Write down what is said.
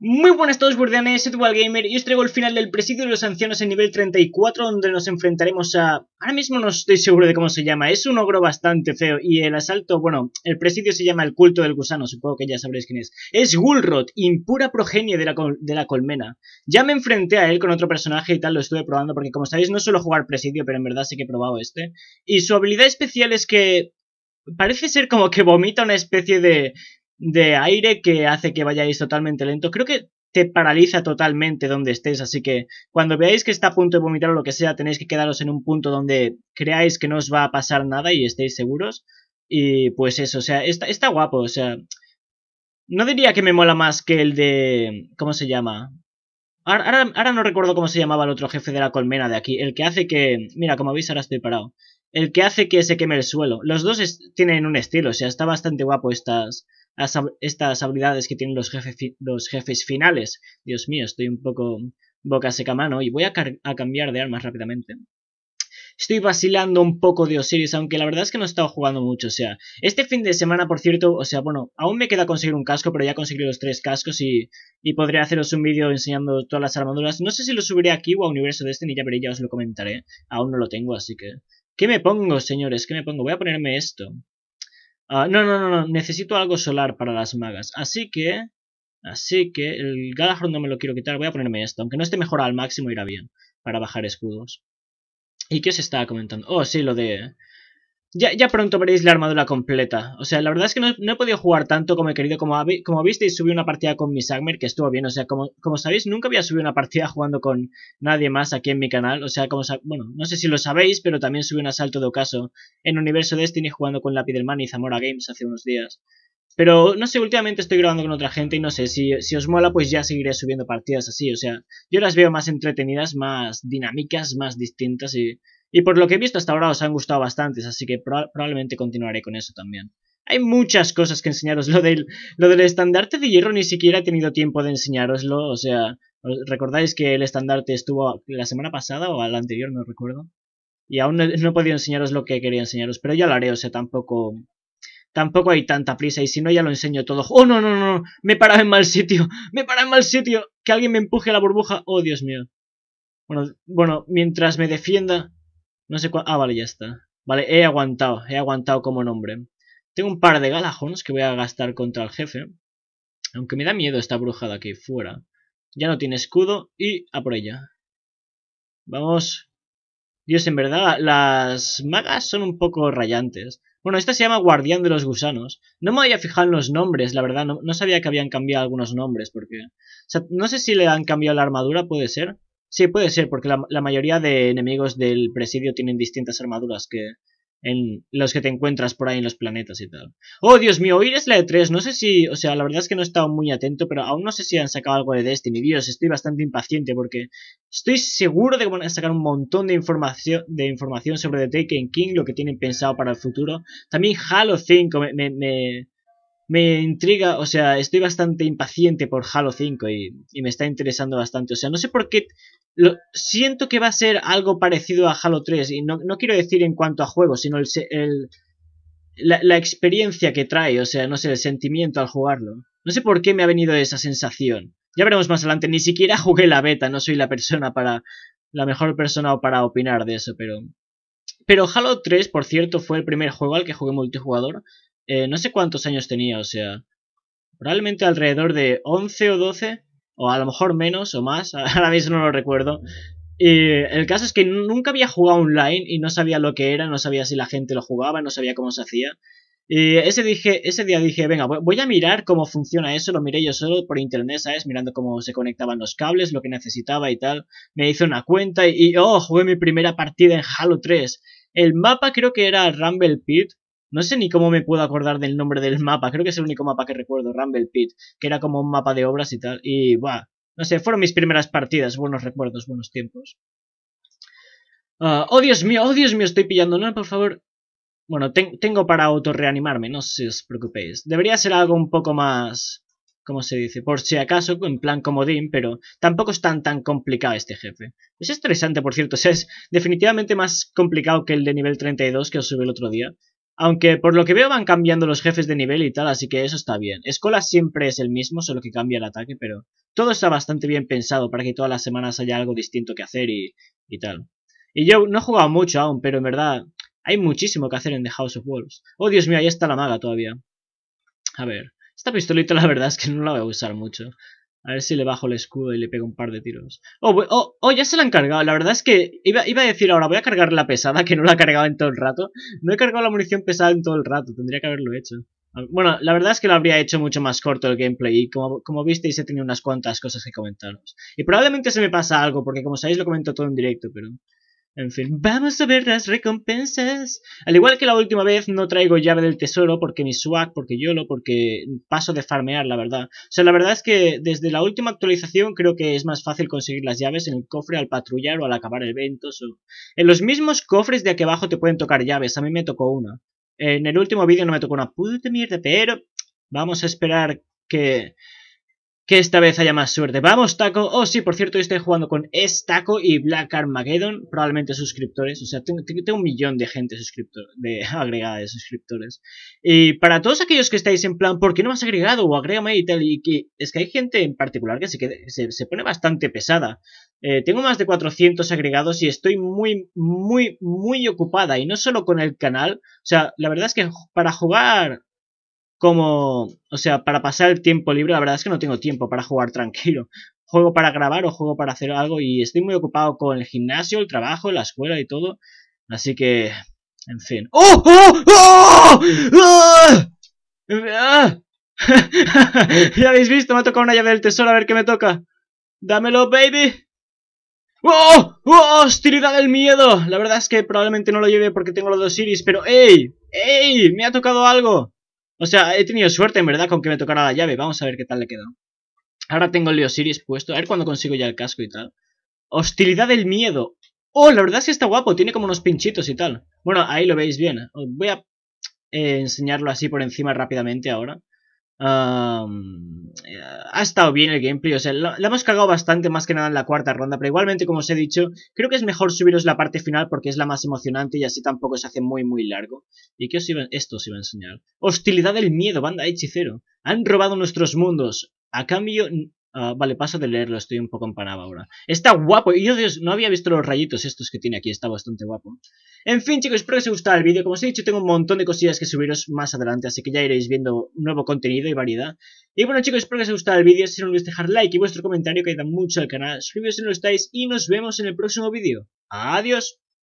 Muy buenas a todos, guardianes, soy Gamer y os traigo el final del Presidio de los Ancianos en nivel 34, donde nos enfrentaremos a... Ahora mismo no estoy seguro de cómo se llama, es un ogro bastante feo, y el asalto, bueno, el Presidio se llama el Culto del Gusano, supongo que ya sabréis quién es. Es Gulrot, impura progenie de la, de la colmena. Ya me enfrenté a él con otro personaje y tal, lo estuve probando, porque como sabéis no suelo jugar Presidio, pero en verdad sí que he probado este. Y su habilidad especial es que parece ser como que vomita una especie de, de aire que hace que vayáis totalmente lento. Creo que te paraliza totalmente donde estés, así que cuando veáis que está a punto de vomitar o lo que sea, tenéis que quedaros en un punto donde creáis que no os va a pasar nada y estéis seguros. Y pues eso, o sea, está, está guapo, o sea... No diría que me mola más que el de... ¿Cómo se llama? Ahora, ahora, no recuerdo cómo se llamaba el otro jefe de la colmena de aquí. El que hace que... Mira, como veis ahora estoy parado. El que hace que se queme el suelo. Los dos tienen un estilo, o sea, está bastante guapo estas estas habilidades que tienen los, jefes los jefes finales. Dios mío, estoy un poco boca seca mano y voy a, cambiar de armas rápidamente. Estoy vacilando un poco de Osiris, aunque la verdad es que no he estado jugando mucho, o sea, este fin de semana, por cierto, o sea, bueno, aún me queda conseguir un casco, pero ya conseguido los tres cascos y, y podré haceros un vídeo enseñando todas las armaduras. No sé si lo subiré aquí o a Universo de ni ya pero ya os lo comentaré. Aún no lo tengo, así que... ¿Qué me pongo, señores? ¿Qué me pongo? Voy a ponerme esto. Ah, no, no, no, no, necesito algo solar para las magas. Así que... Así que el Galahorn no me lo quiero quitar, voy a ponerme esto. Aunque no esté mejor al máximo, irá bien para bajar escudos. ¿Y qué se está comentando? Oh, sí, lo de ya, ya, pronto veréis la armadura completa. O sea, la verdad es que no, he podido jugar tanto como he querido. Como, como visteis, subí una partida con mi Sagmer, que estuvo bien. O sea, como, como sabéis, nunca había subido una partida jugando con nadie más aquí en mi canal. O sea, como bueno, no sé si lo sabéis, pero también subí un asalto de ocaso en Universo Destiny jugando con Lapidelman y Zamora Games hace unos días. Pero no sé, últimamente estoy grabando con otra gente y no sé, si, si, os mola, pues ya seguiré subiendo partidas así. O sea, yo las veo más entretenidas, más dinámicas, más distintas y y por lo que he visto hasta ahora os han gustado bastantes, así que probablemente continuaré con eso también. Hay muchas cosas que enseñaros. Lo del, lo del estandarte de hierro ni siquiera he tenido tiempo de enseñaroslo. O sea, ¿recordáis que el estandarte estuvo la semana pasada o la anterior? No recuerdo. Y aún no, he podido enseñaros lo que quería enseñaros, pero ya lo haré. O sea, tampoco, tampoco hay tanta prisa y si no ya lo enseño todo. ¡Oh, no, no, no! Me he en mal sitio. Me he en mal sitio. Que alguien me empuje la burbuja. ¡Oh, Dios mío! Bueno, bueno mientras me defienda... No sé cuál... Ah, vale, ya está. Vale, he aguantado. He aguantado como nombre. Tengo un par de galajones que voy a gastar contra el jefe. Aunque me da miedo esta bruja de aquí fuera. Ya no tiene escudo y a por ella. Vamos. Dios, en verdad, las magas son un poco rayantes. Bueno, esta se llama Guardián de los Gusanos. No me había fijado en los nombres, la verdad. No, sabía que habían cambiado algunos nombres, porque... no sé si le han cambiado la armadura, puede ser. Sí, puede ser, porque la, mayoría de enemigos del presidio tienen distintas armaduras que en los que te encuentras por ahí en los planetas y tal. Oh, Dios mío, hoy es la de 3 no sé si, o sea, la verdad es que no he estado muy atento, pero aún no sé si han sacado algo de Destiny. Dios, estoy bastante impaciente porque estoy seguro de que van a sacar un montón de información, de información sobre The Taken King, lo que tienen pensado para el futuro. También Halo 5 me me intriga, o sea, estoy bastante impaciente por Halo 5 y, me está interesando bastante. O sea, no sé por qué. Lo, siento que va a ser algo parecido a Halo 3 y no, quiero decir en cuanto a juego, sino el, el la, experiencia que trae, o sea, no sé, el sentimiento al jugarlo. No sé por qué me ha venido esa sensación. Ya veremos más adelante, ni siquiera jugué la beta, no soy la persona para. la mejor persona para opinar de eso, pero. Pero Halo 3, por cierto, fue el primer juego al que jugué multijugador. Eh, no sé cuántos años tenía, o sea, probablemente alrededor de 11 o 12, o a lo mejor menos o más, ahora mismo no lo recuerdo. Y el caso es que nunca había jugado online y no sabía lo que era, no sabía si la gente lo jugaba, no sabía cómo se hacía. ese, dije, ese día dije, venga, voy a mirar cómo funciona eso, lo miré yo solo por internet, ¿sabes? Mirando cómo se conectaban los cables, lo que necesitaba y tal. Me hice una cuenta y, y oh, jugué mi primera partida en Halo 3. El mapa creo que era Rumble Pit, no sé ni cómo me puedo acordar del nombre del mapa. Creo que es el único mapa que recuerdo, Rumble Pit, que era como un mapa de obras y tal. Y, va, no sé, fueron mis primeras partidas. Buenos recuerdos, buenos tiempos. Ah, oh, Dios mío, oh, Dios mío, estoy pillando. No, por favor. Bueno, tengo para autorreanimarme, no se os preocupéis. Debería ser algo un poco más... ¿Cómo se dice? Por si acaso, en plan comodín, pero tampoco es tan tan complicado este jefe. Es estresante, por cierto, es definitivamente más complicado que el de nivel 32 que os subí el otro día. Aunque por lo que veo van cambiando los jefes de nivel y tal, así que eso está bien. Escola siempre es el mismo, solo que cambia el ataque, pero todo está bastante bien pensado para que todas las semanas haya algo distinto que hacer y, y tal. Y yo no he jugado mucho aún, pero en verdad hay muchísimo que hacer en The House of Wolves. Oh, Dios mío, ahí está la maga todavía. A ver, esta pistolita la verdad es que no la voy a usar mucho. A ver si le bajo el escudo y le pego un par de tiros. Oh, oh, oh, ya se la han cargado. La verdad es que iba, a decir ahora, voy a cargar la pesada, que no la he cargado en todo el rato. No he cargado la munición pesada en todo el rato, tendría que haberlo hecho. Ah, bueno, la verdad es que lo habría hecho mucho más corto el gameplay y como, como visteis he tenido unas cuantas cosas que comentaros. Y probablemente se me pasa algo, porque como sabéis lo comento todo en directo, pero... En fin, vamos a ver las recompensas. Al igual que la última vez, no traigo llave del tesoro porque mi swag, porque yo lo, porque paso de farmear, la verdad. O sea, la verdad es que desde la última actualización creo que es más fácil conseguir las llaves en el cofre al patrullar o al acabar eventos. O... En los mismos cofres de aquí abajo te pueden tocar llaves, a mí me tocó una. En el último vídeo no me tocó una puta mierda, pero vamos a esperar que que esta vez haya más suerte. Vamos, Taco. O oh, sí, por cierto, estoy jugando con Estaco y Black Armageddon, probablemente suscriptores. O sea, tengo, un millón de gente suscriptor, de, agregada de suscriptores. Y para todos aquellos que estáis en plan, ¿por qué no me has agregado? O agrégame y tal. Y que, es que hay gente en particular que se, se, pone bastante pesada. Eh, tengo más de 400 agregados y estoy muy, muy, muy ocupada. Y no solo con el canal. O sea, la verdad es que para jugar como, o sea, para pasar el tiempo libre, la verdad es que no tengo tiempo para jugar tranquilo. Juego para grabar o juego para hacer algo y estoy muy ocupado con el gimnasio, el trabajo, la escuela y todo. Así que, en fin. ¡Oh! ¡Oh! ¡Oh! ¡Ah! ya habéis visto, me ha tocado una llave del tesoro, a ver qué me toca. Dámelo, baby. ¡Oh! ¡Oh! ¡Hostilidad del miedo! La verdad es que probablemente no lo lleve porque tengo los dos iris, pero ¡ey! ¡Ey! ¡Me ha tocado algo! O sea, he tenido suerte en verdad con que me tocara la llave. Vamos a ver qué tal le quedó. Ahora tengo el Leo puesto. A ver cuándo consigo ya el casco y tal. Hostilidad del miedo. Oh, la verdad es que está guapo. Tiene como unos pinchitos y tal. Bueno, ahí lo veis bien. Os voy a eh, enseñarlo así por encima rápidamente ahora ha estado bien el gameplay, o sea, la hemos cagado bastante más que nada en la cuarta ronda, pero igualmente, como os he dicho, creo que es mejor subiros la parte final porque es la más emocionante y así tampoco se hace muy, muy largo. ¿Y qué os iba, esto os iba a enseñar? Hostilidad del miedo, banda hechicero. Han robado nuestros mundos. A cambio, Ah, vale, paso de leerlo, estoy un poco empanado ahora. Está guapo, y yo no había visto los rayitos estos que tiene aquí, está bastante guapo. En fin, chicos, espero que os haya gustado el vídeo. Como os he dicho, tengo un montón de cosillas que subiros más adelante, así que ya iréis viendo nuevo contenido y variedad. Y bueno, chicos, espero que os haya gustado el vídeo. Si no olvidéis dejar like y vuestro comentario que ayuda mucho al canal. Suscribiros si no lo estáis y nos vemos en el próximo vídeo. Adiós.